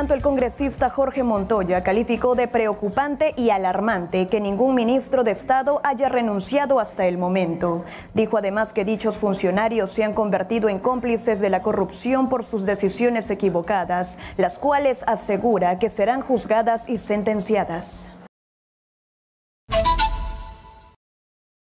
Tanto el congresista Jorge Montoya calificó de preocupante y alarmante que ningún ministro de Estado haya renunciado hasta el momento. Dijo además que dichos funcionarios se han convertido en cómplices de la corrupción por sus decisiones equivocadas, las cuales asegura que serán juzgadas y sentenciadas.